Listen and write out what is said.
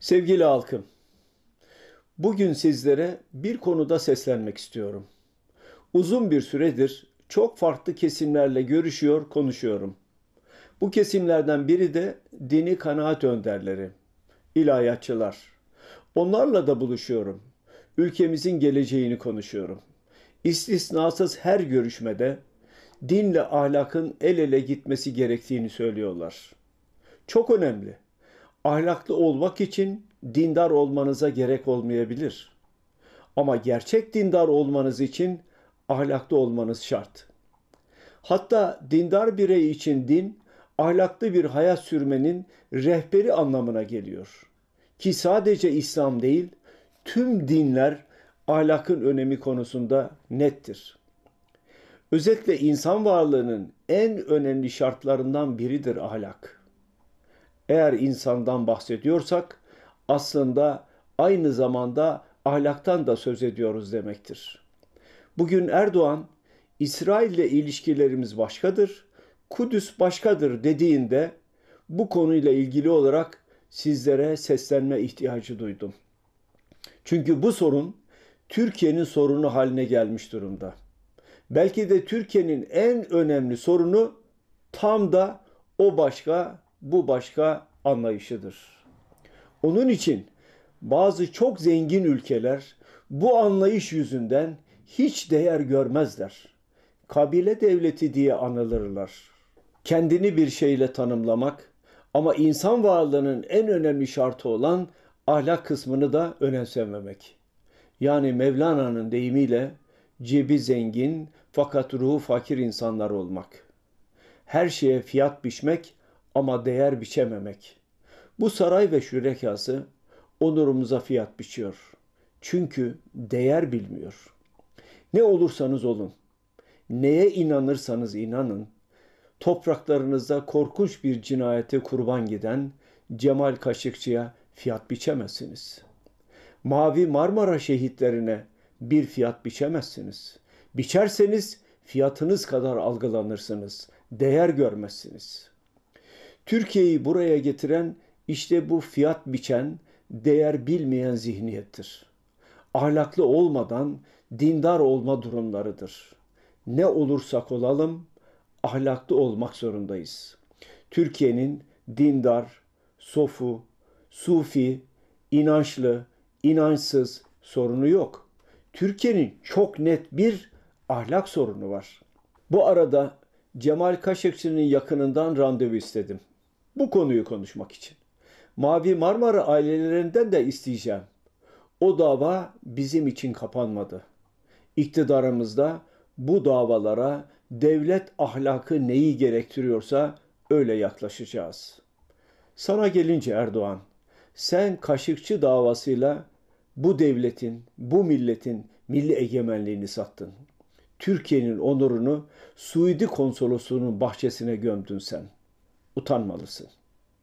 Sevgili halkım, bugün sizlere bir konuda seslenmek istiyorum. Uzun bir süredir çok farklı kesimlerle görüşüyor, konuşuyorum. Bu kesimlerden biri de dini kanaat önderleri, ilahiyatçılar. Onlarla da buluşuyorum. Ülkemizin geleceğini konuşuyorum. İstisnasız her görüşmede dinle ahlakın el ele gitmesi gerektiğini söylüyorlar. Çok önemli ahlaklı olmak için dindar olmanıza gerek olmayabilir. Ama gerçek dindar olmanız için ahlaklı olmanız şart. Hatta dindar birey için din ahlaklı bir hayat sürmenin rehberi anlamına geliyor. Ki sadece İslam değil, tüm dinler ahlakın önemi konusunda nettir. Özetle insan varlığının en önemli şartlarından biridir ahlak eğer insandan bahsediyorsak aslında aynı zamanda ahlaktan da söz ediyoruz demektir. Bugün Erdoğan İsrail ile ilişkilerimiz başkadır, Kudüs başkadır dediğinde bu konuyla ilgili olarak sizlere seslenme ihtiyacı duydum. Çünkü bu sorun Türkiye'nin sorunu haline gelmiş durumda. Belki de Türkiye'nin en önemli sorunu tam da o başka, bu başka anlayışıdır. Onun için bazı çok zengin ülkeler bu anlayış yüzünden hiç değer görmezler. Kabile devleti diye anılırlar. Kendini bir şeyle tanımlamak ama insan varlığının en önemli şartı olan ahlak kısmını da önemsememek. Yani Mevlana'nın deyimiyle cebi zengin fakat ruhu fakir insanlar olmak. Her şeye fiyat biçmek ama değer biçememek. Bu saray ve şürekası onurumuza fiyat biçiyor. Çünkü değer bilmiyor. Ne olursanız olun, neye inanırsanız inanın, topraklarınızda korkunç bir cinayete kurban giden Cemal Kaşıkçı'ya fiyat biçemezsiniz. Mavi Marmara şehitlerine bir fiyat biçemezsiniz. Biçerseniz fiyatınız kadar algılanırsınız, değer görmezsiniz.'' Türkiye'yi buraya getiren işte bu fiyat biçen, değer bilmeyen zihniyettir. Ahlaklı olmadan dindar olma durumlarıdır. Ne olursak olalım ahlaklı olmak zorundayız. Türkiye'nin dindar, sofu, sufi, inançlı, inançsız sorunu yok. Türkiye'nin çok net bir ahlak sorunu var. Bu arada Cemal Kaşıkçı'nın yakınından randevu istedim. Bu konuyu konuşmak için. Mavi Marmara ailelerinden de isteyeceğim. O dava bizim için kapanmadı. İktidarımızda bu davalara devlet ahlakı neyi gerektiriyorsa öyle yaklaşacağız. Sana gelince Erdoğan, sen Kaşıkçı davasıyla bu devletin, bu milletin milli egemenliğini sattın. Türkiye'nin onurunu Suudi konsolosunun bahçesine gömdün sen.'' utanmalısın.